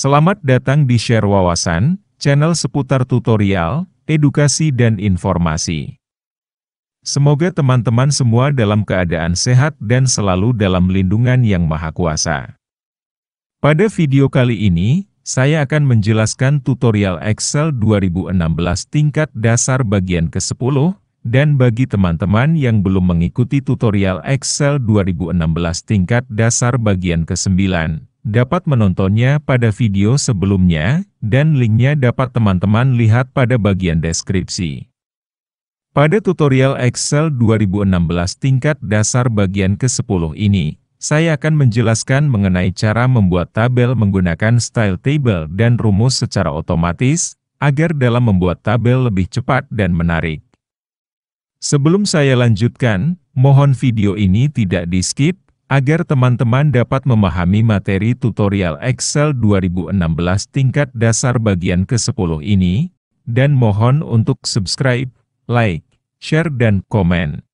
Selamat datang di Share Wawasan, channel seputar tutorial, edukasi dan informasi. Semoga teman-teman semua dalam keadaan sehat dan selalu dalam lindungan yang maha kuasa. Pada video kali ini, saya akan menjelaskan tutorial Excel 2016 tingkat dasar bagian ke-10, dan bagi teman-teman yang belum mengikuti tutorial Excel 2016 tingkat dasar bagian ke-9, dapat menontonnya pada video sebelumnya, dan linknya dapat teman-teman lihat pada bagian deskripsi. Pada tutorial Excel 2016 tingkat dasar bagian ke-10 ini, saya akan menjelaskan mengenai cara membuat tabel menggunakan style table dan rumus secara otomatis, agar dalam membuat tabel lebih cepat dan menarik. Sebelum saya lanjutkan, mohon video ini tidak di-skip, agar teman-teman dapat memahami materi tutorial Excel 2016 tingkat dasar bagian ke-10 ini, dan mohon untuk subscribe, like, share dan komen.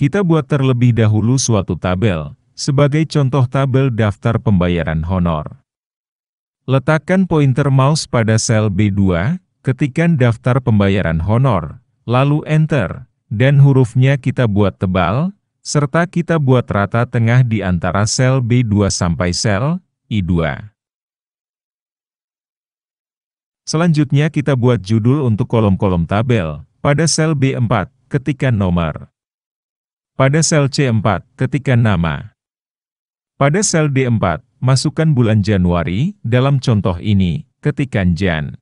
Kita buat terlebih dahulu suatu tabel, sebagai contoh tabel daftar pembayaran honor. Letakkan pointer mouse pada sel B2, ketikan daftar pembayaran honor, lalu enter, dan hurufnya kita buat tebal, serta kita buat rata tengah di antara sel B2 sampai sel I2. Selanjutnya kita buat judul untuk kolom-kolom tabel. Pada sel B4, ketikan nomor. Pada sel C4, ketikan nama. Pada sel D4, masukkan bulan Januari, dalam contoh ini, ketikan Jan.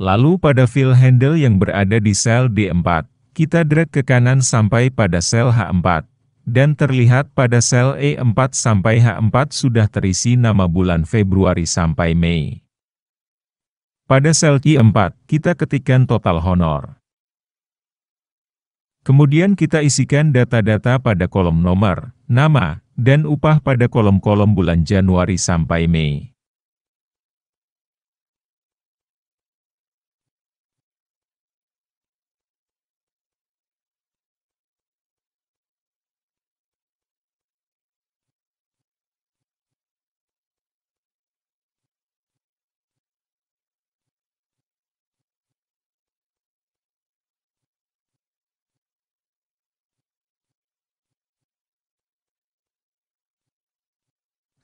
Lalu pada fill handle yang berada di sel D4, kita drag ke kanan sampai pada sel H4, dan terlihat pada sel E4 sampai H4 sudah terisi nama bulan Februari sampai Mei. Pada sel I4, kita ketikkan total honor. Kemudian kita isikan data-data pada kolom nomor, nama, dan upah pada kolom-kolom bulan Januari sampai Mei.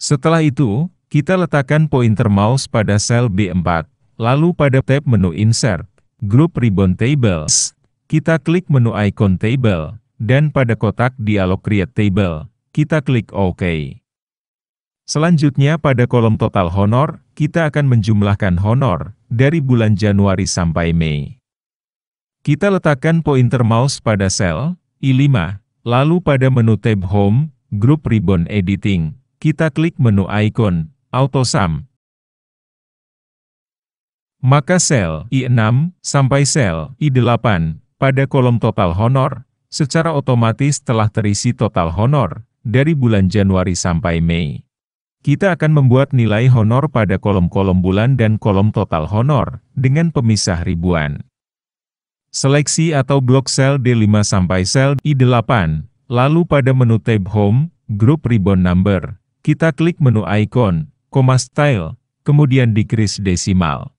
Setelah itu, kita letakkan pointer mouse pada sel B4, lalu pada tab menu Insert, Group Ribbon Tables, kita klik menu Icon Table, dan pada kotak dialog Create Table, kita klik OK. Selanjutnya pada kolom total honor, kita akan menjumlahkan honor, dari bulan Januari sampai Mei. Kita letakkan pointer mouse pada sel, I5, lalu pada menu tab Home, Group Ribbon Editing, kita klik menu icon, AutoSum. Maka sel I6 sampai sel I8 pada kolom total honor, secara otomatis telah terisi total honor dari bulan Januari sampai Mei. Kita akan membuat nilai honor pada kolom-kolom bulan dan kolom total honor dengan pemisah ribuan. Seleksi atau blok sel D5 sampai sel I8, lalu pada menu tab Home, Group Ribbon Number, kita klik menu icon, koma style, kemudian decrease desimal.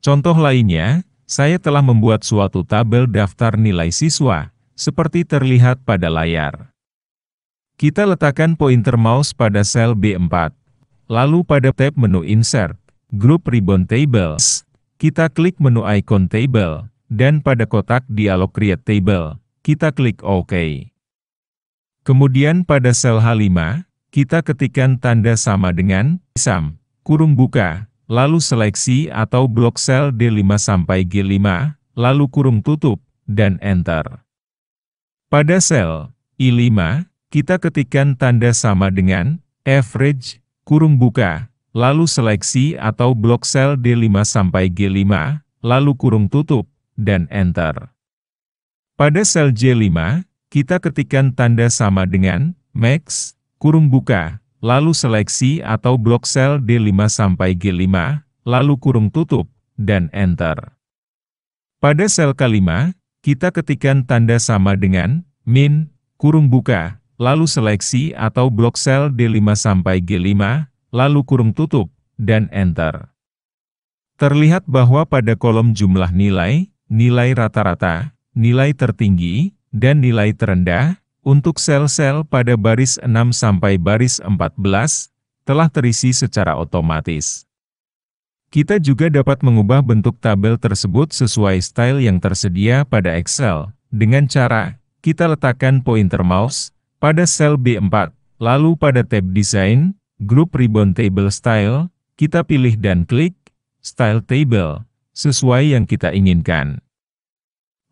Contoh lainnya, saya telah membuat suatu tabel daftar nilai siswa, seperti terlihat pada layar. Kita letakkan pointer mouse pada sel B4. Lalu pada tab menu Insert, Group Ribbon Tables, kita klik menu icon Table, dan pada kotak dialog Create Table, kita klik OK. Kemudian pada sel H5, kita ketikkan tanda sama dengan SAM, kurung buka, lalu seleksi atau blok sel D5 sampai G5, lalu kurung tutup, dan Enter. Pada sel I5, kita ketikkan tanda sama dengan average, kurung buka, lalu seleksi atau blok sel D5 sampai G5, lalu kurung tutup, dan Enter. Pada sel J5, kita ketikkan tanda sama dengan max, kurung buka, lalu seleksi atau blok sel D5 sampai G5, lalu kurung tutup, dan Enter. Pada sel K5 kita ketikkan tanda sama dengan min, kurung buka, lalu seleksi atau blok sel D5 sampai G5, lalu kurung tutup, dan Enter. Terlihat bahwa pada kolom jumlah nilai, nilai rata-rata, nilai tertinggi, dan nilai terendah, untuk sel-sel pada baris 6 sampai baris 14, telah terisi secara otomatis. Kita juga dapat mengubah bentuk tabel tersebut sesuai style yang tersedia pada Excel, dengan cara, kita letakkan pointer mouse, pada sel B4, lalu pada tab Design, Group Ribbon Table Style, kita pilih dan klik, Style Table, sesuai yang kita inginkan.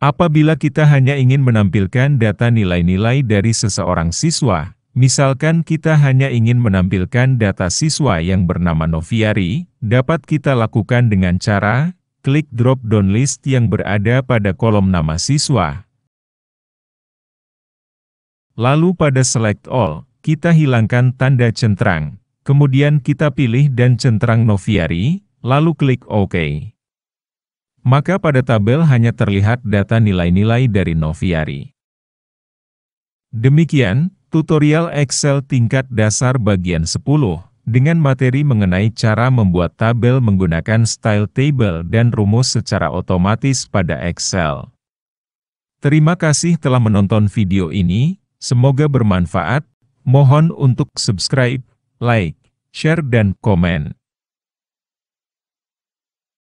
Apabila kita hanya ingin menampilkan data nilai-nilai dari seseorang siswa, misalkan kita hanya ingin menampilkan data siswa yang bernama Noviari, dapat kita lakukan dengan cara, klik drop-down list yang berada pada kolom nama siswa. Lalu pada select all, kita hilangkan tanda centrang. Kemudian kita pilih dan centrang Noviari, lalu klik OK. Maka pada tabel hanya terlihat data nilai-nilai dari Noviari. Demikian, tutorial Excel tingkat dasar bagian 10, dengan materi mengenai cara membuat tabel menggunakan style table dan rumus secara otomatis pada Excel. Terima kasih telah menonton video ini, semoga bermanfaat, mohon untuk subscribe, like, share dan komen.